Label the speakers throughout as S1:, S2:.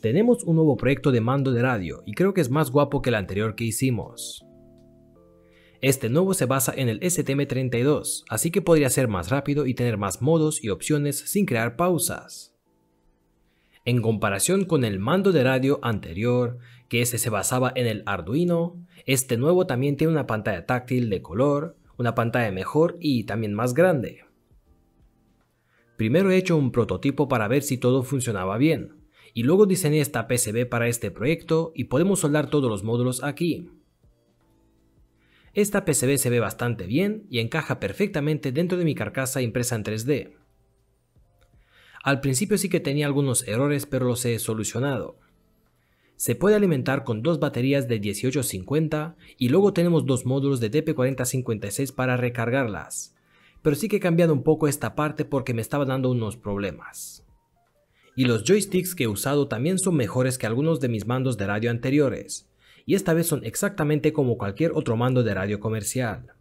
S1: Tenemos un nuevo proyecto de mando de radio y creo que es más guapo que el anterior que hicimos. Este nuevo se basa en el STM32, así que podría ser más rápido y tener más modos y opciones sin crear pausas. En comparación con el mando de radio anterior, que ese se basaba en el Arduino, este nuevo también tiene una pantalla táctil de color, una pantalla mejor y también más grande. Primero he hecho un prototipo para ver si todo funcionaba bien, y luego diseñé esta PCB para este proyecto y podemos soldar todos los módulos aquí. Esta PCB se ve bastante bien y encaja perfectamente dentro de mi carcasa impresa en 3D. Al principio sí que tenía algunos errores pero los he solucionado. Se puede alimentar con dos baterías de 1850 y luego tenemos dos módulos de dp 4056 para recargarlas. Pero sí que he cambiado un poco esta parte porque me estaba dando unos problemas y los joysticks que he usado también son mejores que algunos de mis mandos de radio anteriores, y esta vez son exactamente como cualquier otro mando de radio comercial.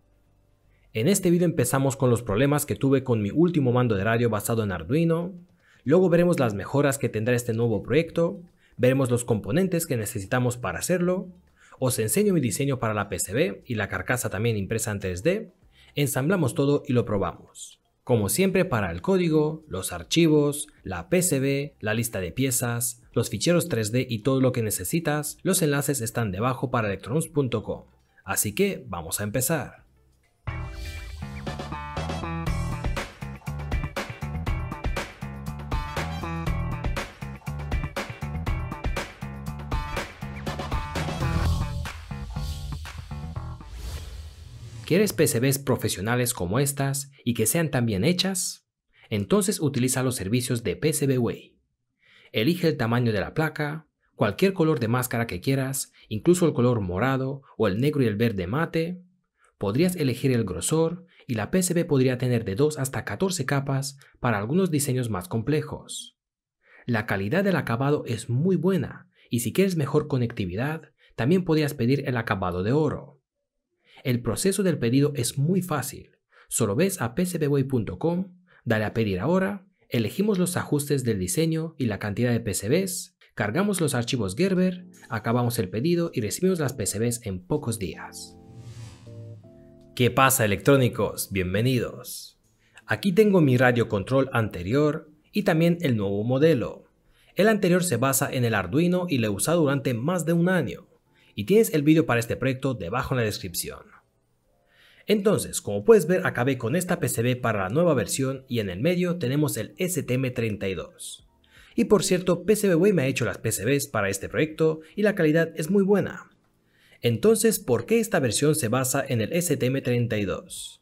S1: En este video empezamos con los problemas que tuve con mi último mando de radio basado en Arduino, luego veremos las mejoras que tendrá este nuevo proyecto, veremos los componentes que necesitamos para hacerlo, os enseño mi diseño para la PCB y la carcasa también impresa en 3D, ensamblamos todo y lo probamos como siempre para el código, los archivos, la PCB, la lista de piezas, los ficheros 3D y todo lo que necesitas, los enlaces están debajo para Electronus.com. Así que vamos a empezar. ¿Quieres PCBs profesionales como estas y que sean tan bien hechas? Entonces utiliza los servicios de PCBWay. Elige el tamaño de la placa, cualquier color de máscara que quieras, incluso el color morado o el negro y el verde mate. Podrías elegir el grosor y la PCB podría tener de 2 hasta 14 capas para algunos diseños más complejos. La calidad del acabado es muy buena y si quieres mejor conectividad, también podrías pedir el acabado de oro. El proceso del pedido es muy fácil. Solo ves a pcbway.com, dale a pedir ahora, elegimos los ajustes del diseño y la cantidad de PCBs, cargamos los archivos Gerber, acabamos el pedido y recibimos las PCBs en pocos días. ¿Qué pasa electrónicos? Bienvenidos. Aquí tengo mi radio control anterior y también el nuevo modelo. El anterior se basa en el Arduino y lo he usado durante más de un año. Y tienes el vídeo para este proyecto debajo en la descripción. Entonces, como puedes ver, acabé con esta PCB para la nueva versión y en el medio tenemos el STM32. Y por cierto, PCBWay me ha hecho las PCBs para este proyecto y la calidad es muy buena. Entonces, ¿por qué esta versión se basa en el STM32?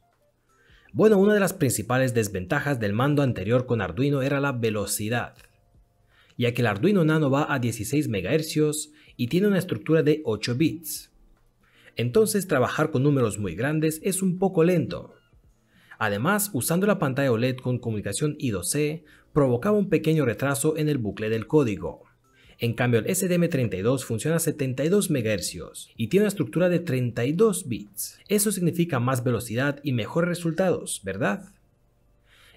S1: Bueno, una de las principales desventajas del mando anterior con Arduino era la velocidad, ya que el Arduino Nano va a 16 MHz y tiene una estructura de 8 bits entonces trabajar con números muy grandes es un poco lento. Además, usando la pantalla OLED con comunicación I2C, provocaba un pequeño retraso en el bucle del código. En cambio, el SDM32 funciona a 72 MHz y tiene una estructura de 32 bits. Eso significa más velocidad y mejores resultados, ¿verdad?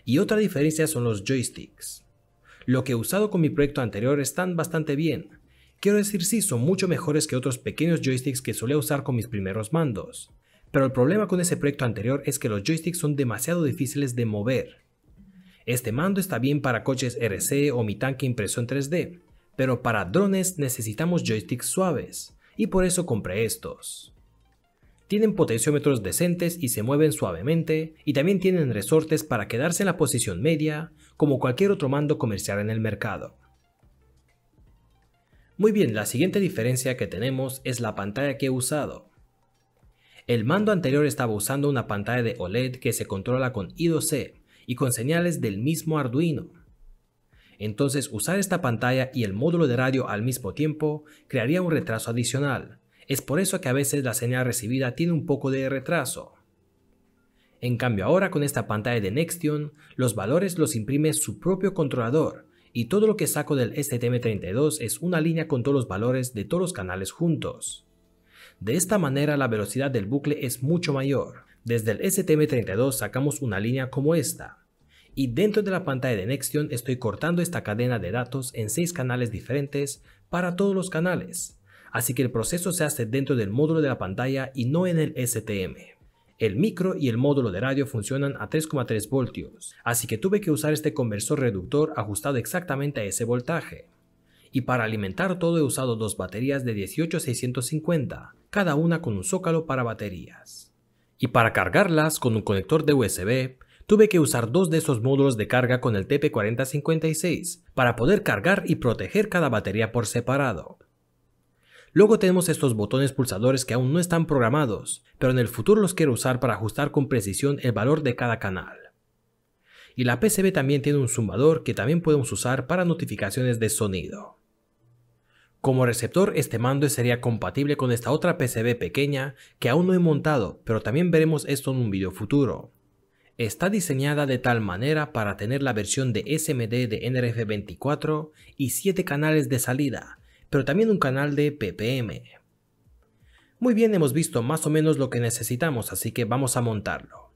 S1: Y otra diferencia son los joysticks. Lo que he usado con mi proyecto anterior están bastante bien, Quiero decir sí, son mucho mejores que otros pequeños joysticks que solía usar con mis primeros mandos. Pero el problema con ese proyecto anterior es que los joysticks son demasiado difíciles de mover. Este mando está bien para coches RC o mi tanque impresión 3D, pero para drones necesitamos joysticks suaves, y por eso compré estos. Tienen potenciómetros decentes y se mueven suavemente, y también tienen resortes para quedarse en la posición media, como cualquier otro mando comercial en el mercado. Muy bien, la siguiente diferencia que tenemos es la pantalla que he usado. El mando anterior estaba usando una pantalla de OLED que se controla con I2C y con señales del mismo Arduino. Entonces usar esta pantalla y el módulo de radio al mismo tiempo crearía un retraso adicional. Es por eso que a veces la señal recibida tiene un poco de retraso. En cambio ahora con esta pantalla de Nextion, los valores los imprime su propio controlador y todo lo que saco del STM32 es una línea con todos los valores de todos los canales juntos. De esta manera la velocidad del bucle es mucho mayor. Desde el STM32 sacamos una línea como esta. Y dentro de la pantalla de Nextion estoy cortando esta cadena de datos en 6 canales diferentes para todos los canales. Así que el proceso se hace dentro del módulo de la pantalla y no en el STM. El micro y el módulo de radio funcionan a 3,3 voltios, así que tuve que usar este conversor reductor ajustado exactamente a ese voltaje. Y para alimentar todo he usado dos baterías de 18650, cada una con un zócalo para baterías. Y para cargarlas con un conector de USB, tuve que usar dos de esos módulos de carga con el TP4056 para poder cargar y proteger cada batería por separado, Luego tenemos estos botones pulsadores que aún no están programados, pero en el futuro los quiero usar para ajustar con precisión el valor de cada canal. Y la PCB también tiene un sumador que también podemos usar para notificaciones de sonido. Como receptor este mando sería compatible con esta otra PCB pequeña que aún no he montado, pero también veremos esto en un video futuro. Está diseñada de tal manera para tener la versión de SMD de NRF24 y 7 canales de salida, pero también un canal de ppm. Muy bien, hemos visto más o menos lo que necesitamos, así que vamos a montarlo.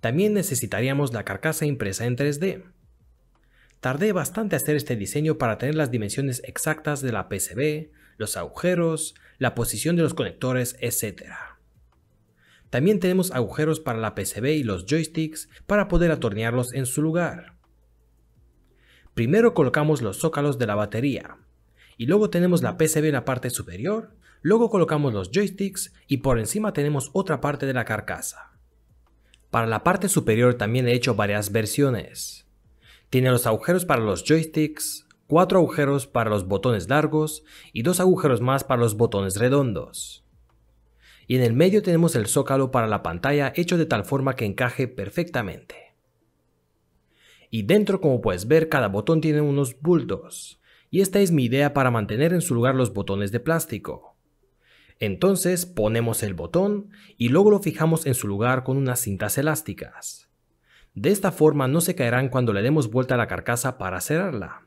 S1: También necesitaríamos la carcasa impresa en 3D. Tardé bastante hacer este diseño para tener las dimensiones exactas de la PCB, los agujeros, la posición de los conectores, etc. También tenemos agujeros para la PCB y los joysticks para poder atornearlos en su lugar. Primero colocamos los zócalos de la batería, y luego tenemos la PCB en la parte superior, luego colocamos los joysticks y por encima tenemos otra parte de la carcasa. Para la parte superior también he hecho varias versiones. Tiene los agujeros para los joysticks, cuatro agujeros para los botones largos y dos agujeros más para los botones redondos. Y en el medio tenemos el zócalo para la pantalla hecho de tal forma que encaje perfectamente. Y dentro como puedes ver cada botón tiene unos bultos, y esta es mi idea para mantener en su lugar los botones de plástico. Entonces ponemos el botón y luego lo fijamos en su lugar con unas cintas elásticas. De esta forma no se caerán cuando le demos vuelta a la carcasa para cerrarla.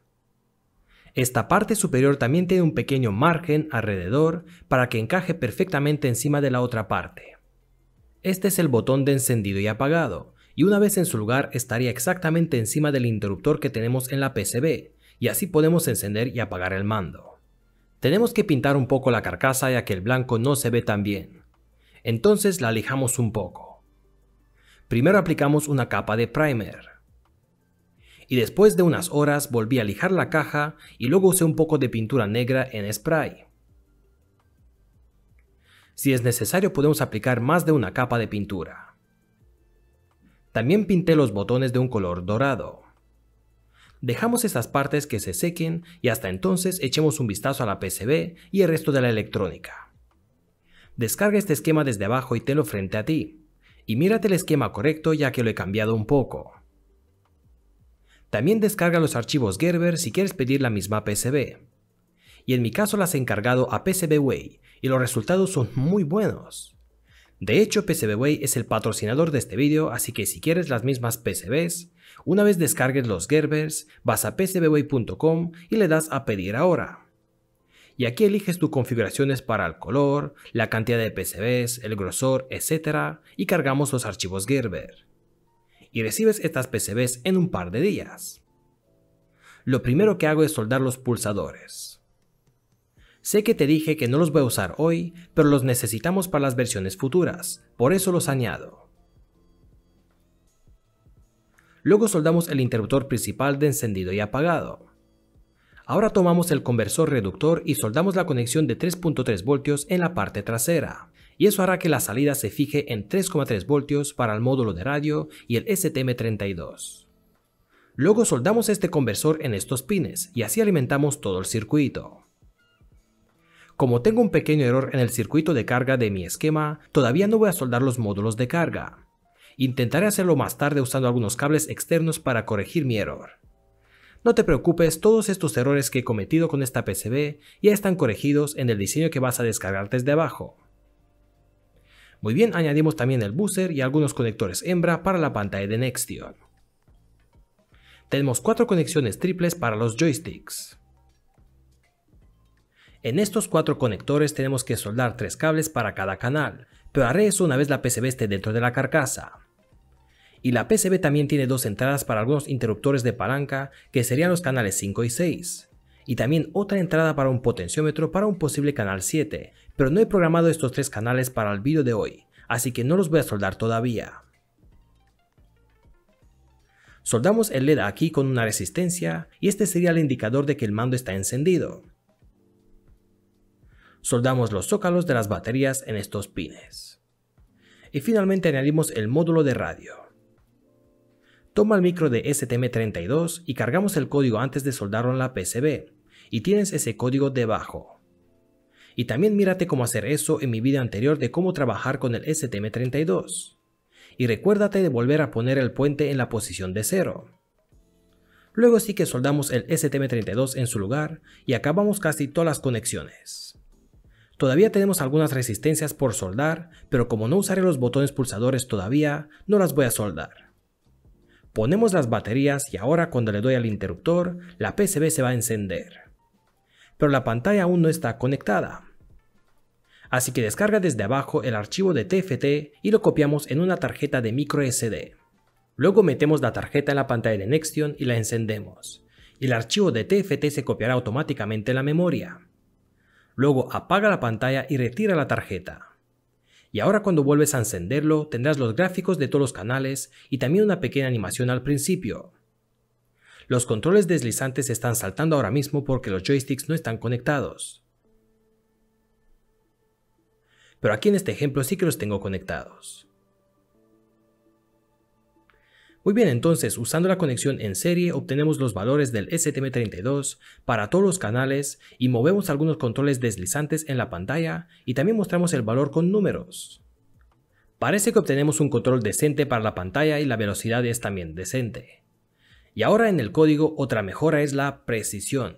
S1: Esta parte superior también tiene un pequeño margen alrededor para que encaje perfectamente encima de la otra parte. Este es el botón de encendido y apagado, y una vez en su lugar estaría exactamente encima del interruptor que tenemos en la PCB, y así podemos encender y apagar el mando. Tenemos que pintar un poco la carcasa ya que el blanco no se ve tan bien. Entonces la lijamos un poco. Primero aplicamos una capa de primer. Y después de unas horas volví a lijar la caja y luego usé un poco de pintura negra en spray. Si es necesario podemos aplicar más de una capa de pintura. También pinté los botones de un color dorado. Dejamos esas partes que se sequen y hasta entonces echemos un vistazo a la PCB y el resto de la electrónica. Descarga este esquema desde abajo y telo frente a ti. Y mírate el esquema correcto ya que lo he cambiado un poco. También descarga los archivos Gerber si quieres pedir la misma PCB. Y en mi caso las he encargado a PCBWay y los resultados son muy buenos. De hecho, PCBWay es el patrocinador de este vídeo, así que si quieres las mismas PCBs, una vez descargues los Gerbers, vas a pcbway.com y le das a pedir ahora. Y aquí eliges tus configuraciones para el color, la cantidad de PCBs, el grosor, etc. y cargamos los archivos Gerber. Y recibes estas PCBs en un par de días. Lo primero que hago es soldar los pulsadores. Sé que te dije que no los voy a usar hoy, pero los necesitamos para las versiones futuras, por eso los añado. Luego soldamos el interruptor principal de encendido y apagado. Ahora tomamos el conversor reductor y soldamos la conexión de 3.3 voltios en la parte trasera, y eso hará que la salida se fije en 3.3 voltios para el módulo de radio y el STM32. Luego soldamos este conversor en estos pines y así alimentamos todo el circuito. Como tengo un pequeño error en el circuito de carga de mi esquema, todavía no voy a soldar los módulos de carga. Intentaré hacerlo más tarde usando algunos cables externos para corregir mi error. No te preocupes, todos estos errores que he cometido con esta PCB ya están corregidos en el diseño que vas a descargar desde abajo. Muy bien, añadimos también el buzzer y algunos conectores hembra para la pantalla de Nextion. Tenemos cuatro conexiones triples para los joysticks. En estos cuatro conectores tenemos que soldar tres cables para cada canal, pero haré eso una vez la PCB esté dentro de la carcasa. Y la PCB también tiene dos entradas para algunos interruptores de palanca, que serían los canales 5 y 6. Y también otra entrada para un potenciómetro para un posible canal 7, pero no he programado estos tres canales para el vídeo de hoy, así que no los voy a soldar todavía. Soldamos el LED aquí con una resistencia y este sería el indicador de que el mando está encendido. Soldamos los zócalos de las baterías en estos pines. Y finalmente añadimos el módulo de radio. Toma el micro de STM32 y cargamos el código antes de soldarlo en la PCB, y tienes ese código debajo. Y también mírate cómo hacer eso en mi video anterior de cómo trabajar con el STM32. Y recuérdate de volver a poner el puente en la posición de cero. Luego sí que soldamos el STM32 en su lugar y acabamos casi todas las conexiones. Todavía tenemos algunas resistencias por soldar, pero como no usaré los botones pulsadores todavía, no las voy a soldar. Ponemos las baterías y ahora cuando le doy al interruptor, la PCB se va a encender. Pero la pantalla aún no está conectada. Así que descarga desde abajo el archivo de TFT y lo copiamos en una tarjeta de micro SD. Luego metemos la tarjeta en la pantalla de Nextion y la encendemos. Y el archivo de TFT se copiará automáticamente en la memoria. Luego apaga la pantalla y retira la tarjeta. Y ahora cuando vuelves a encenderlo tendrás los gráficos de todos los canales y también una pequeña animación al principio. Los controles deslizantes están saltando ahora mismo porque los joysticks no están conectados. Pero aquí en este ejemplo sí que los tengo conectados. Muy bien, entonces usando la conexión en serie obtenemos los valores del STM32 para todos los canales y movemos algunos controles deslizantes en la pantalla y también mostramos el valor con números. Parece que obtenemos un control decente para la pantalla y la velocidad es también decente. Y ahora en el código otra mejora es la precisión.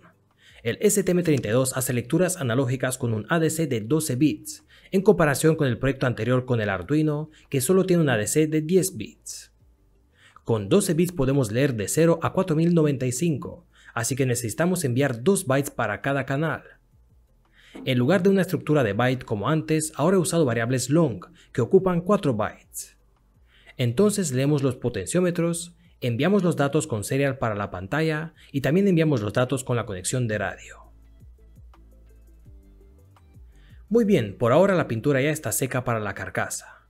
S1: El STM32 hace lecturas analógicas con un ADC de 12 bits, en comparación con el proyecto anterior con el Arduino, que solo tiene un ADC de 10 bits. Con 12 bits podemos leer de 0 a 4095, así que necesitamos enviar 2 bytes para cada canal. En lugar de una estructura de byte como antes, ahora he usado variables long, que ocupan 4 bytes. Entonces leemos los potenciómetros, enviamos los datos con serial para la pantalla y también enviamos los datos con la conexión de radio. Muy bien, por ahora la pintura ya está seca para la carcasa.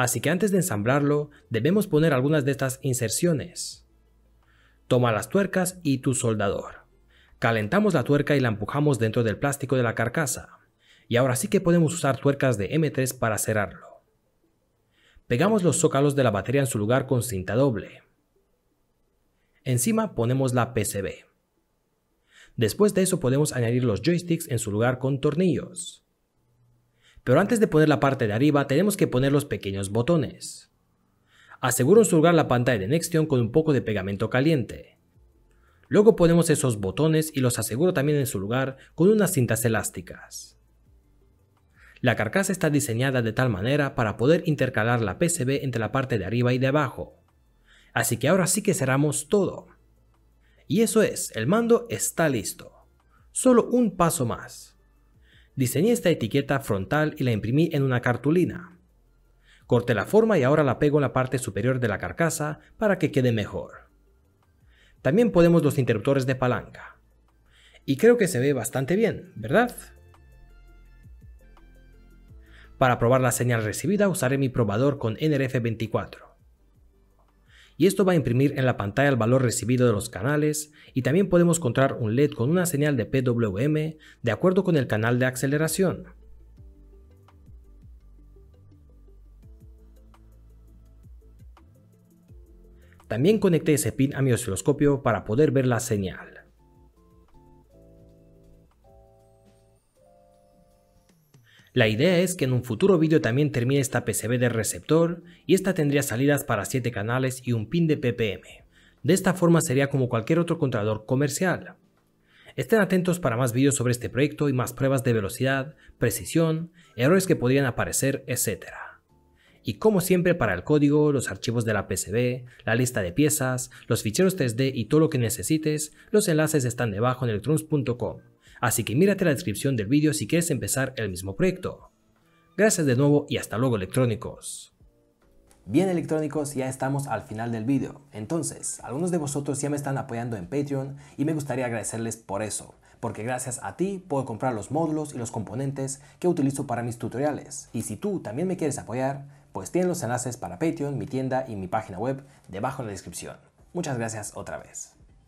S1: Así que antes de ensamblarlo, debemos poner algunas de estas inserciones. Toma las tuercas y tu soldador. Calentamos la tuerca y la empujamos dentro del plástico de la carcasa. Y ahora sí que podemos usar tuercas de M3 para cerrarlo. Pegamos los zócalos de la batería en su lugar con cinta doble. Encima ponemos la PCB. Después de eso podemos añadir los joysticks en su lugar con tornillos. Pero antes de poner la parte de arriba tenemos que poner los pequeños botones. Aseguro lugar la pantalla de Nextion con un poco de pegamento caliente. Luego ponemos esos botones y los aseguro también en su lugar con unas cintas elásticas. La carcasa está diseñada de tal manera para poder intercalar la PCB entre la parte de arriba y de abajo. Así que ahora sí que cerramos todo. Y eso es, el mando está listo. Solo un paso más. Diseñé esta etiqueta frontal y la imprimí en una cartulina. Corté la forma y ahora la pego en la parte superior de la carcasa para que quede mejor. También podemos los interruptores de palanca. Y creo que se ve bastante bien, ¿verdad? Para probar la señal recibida usaré mi probador con NRF24 y esto va a imprimir en la pantalla el valor recibido de los canales y también podemos encontrar un LED con una señal de PWM de acuerdo con el canal de aceleración. También conecté ese pin a mi osciloscopio para poder ver la señal. La idea es que en un futuro vídeo también termine esta PCB de receptor y esta tendría salidas para 7 canales y un pin de PPM. De esta forma sería como cualquier otro controlador comercial. Estén atentos para más vídeos sobre este proyecto y más pruebas de velocidad, precisión, errores que podrían aparecer, etc. Y como siempre para el código, los archivos de la PCB, la lista de piezas, los ficheros 3D y todo lo que necesites, los enlaces están debajo en electrons.com así que mírate la descripción del vídeo si quieres empezar el mismo proyecto. Gracias de nuevo y hasta luego electrónicos. Bien electrónicos, ya estamos al final del vídeo, entonces algunos de vosotros ya me están apoyando en Patreon y me gustaría agradecerles por eso, porque gracias a ti puedo comprar los módulos y los componentes que utilizo para mis tutoriales. Y si tú también me quieres apoyar, pues tienen los enlaces para Patreon, mi tienda y mi página web debajo en la descripción. Muchas gracias otra vez.